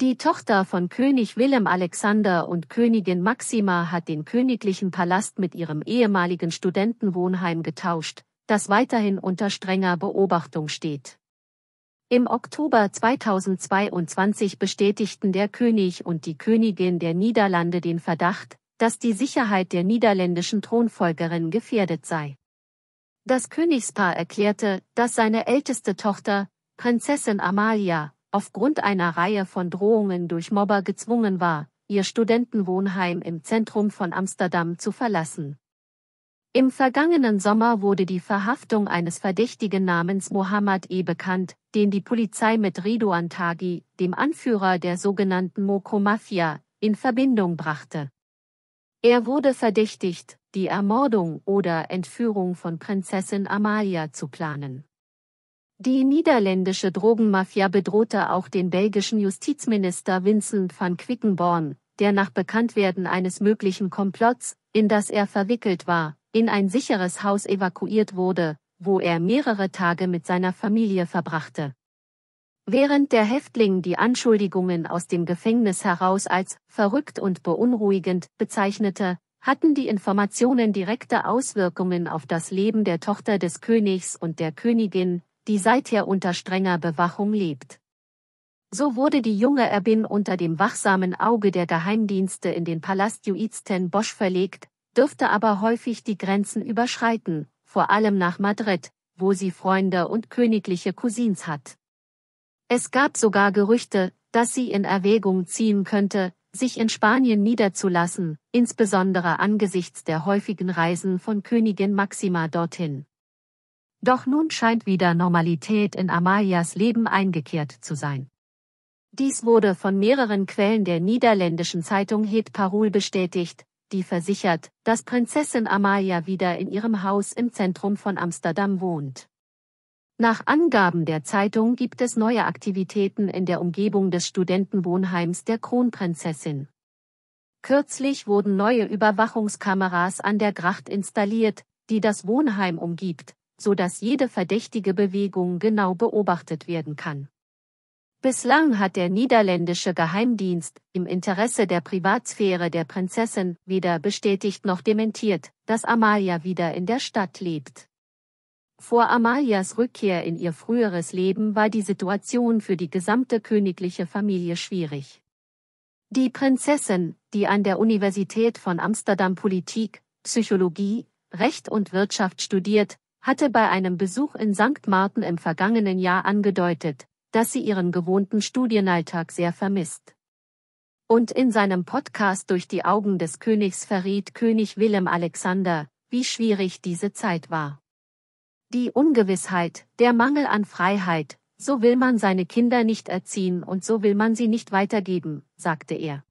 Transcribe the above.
Die Tochter von König Willem Alexander und Königin Maxima hat den königlichen Palast mit ihrem ehemaligen Studentenwohnheim getauscht, das weiterhin unter strenger Beobachtung steht. Im Oktober 2022 bestätigten der König und die Königin der Niederlande den Verdacht, dass die Sicherheit der niederländischen Thronfolgerin gefährdet sei. Das Königspaar erklärte, dass seine älteste Tochter, Prinzessin Amalia, aufgrund einer Reihe von Drohungen durch Mobber gezwungen war, ihr Studentenwohnheim im Zentrum von Amsterdam zu verlassen. Im vergangenen Sommer wurde die Verhaftung eines Verdächtigen namens Mohammed E. bekannt, den die Polizei mit Rido Antagi, dem Anführer der sogenannten Moko-Mafia, in Verbindung brachte. Er wurde verdächtigt, die Ermordung oder Entführung von Prinzessin Amalia zu planen. Die niederländische Drogenmafia bedrohte auch den belgischen Justizminister Vincent van Quickenborn, der nach Bekanntwerden eines möglichen Komplotts, in das er verwickelt war, in ein sicheres Haus evakuiert wurde, wo er mehrere Tage mit seiner Familie verbrachte. Während der Häftling die Anschuldigungen aus dem Gefängnis heraus als verrückt und beunruhigend bezeichnete, hatten die Informationen direkte Auswirkungen auf das Leben der Tochter des Königs und der Königin, die seither unter strenger Bewachung lebt. So wurde die junge Erbin unter dem wachsamen Auge der Geheimdienste in den Palast Juizten Bosch verlegt, dürfte aber häufig die Grenzen überschreiten, vor allem nach Madrid, wo sie Freunde und königliche Cousins hat. Es gab sogar Gerüchte, dass sie in Erwägung ziehen könnte, sich in Spanien niederzulassen, insbesondere angesichts der häufigen Reisen von Königin Maxima dorthin. Doch nun scheint wieder Normalität in Amalias Leben eingekehrt zu sein. Dies wurde von mehreren Quellen der niederländischen Zeitung Het Parool bestätigt, die versichert, dass Prinzessin Amalia wieder in ihrem Haus im Zentrum von Amsterdam wohnt. Nach Angaben der Zeitung gibt es neue Aktivitäten in der Umgebung des Studentenwohnheims der Kronprinzessin. Kürzlich wurden neue Überwachungskameras an der Gracht installiert, die das Wohnheim umgibt, so dass jede verdächtige Bewegung genau beobachtet werden kann. Bislang hat der niederländische Geheimdienst im Interesse der Privatsphäre der Prinzessin weder bestätigt noch dementiert, dass Amalia wieder in der Stadt lebt. Vor Amalias Rückkehr in ihr früheres Leben war die Situation für die gesamte königliche Familie schwierig. Die Prinzessin, die an der Universität von Amsterdam Politik, Psychologie, Recht und Wirtschaft studiert, hatte bei einem Besuch in St. Martin im vergangenen Jahr angedeutet, dass sie ihren gewohnten Studienalltag sehr vermisst. Und in seinem Podcast Durch die Augen des Königs verriet König Willem Alexander, wie schwierig diese Zeit war. Die Ungewissheit, der Mangel an Freiheit, so will man seine Kinder nicht erziehen und so will man sie nicht weitergeben, sagte er.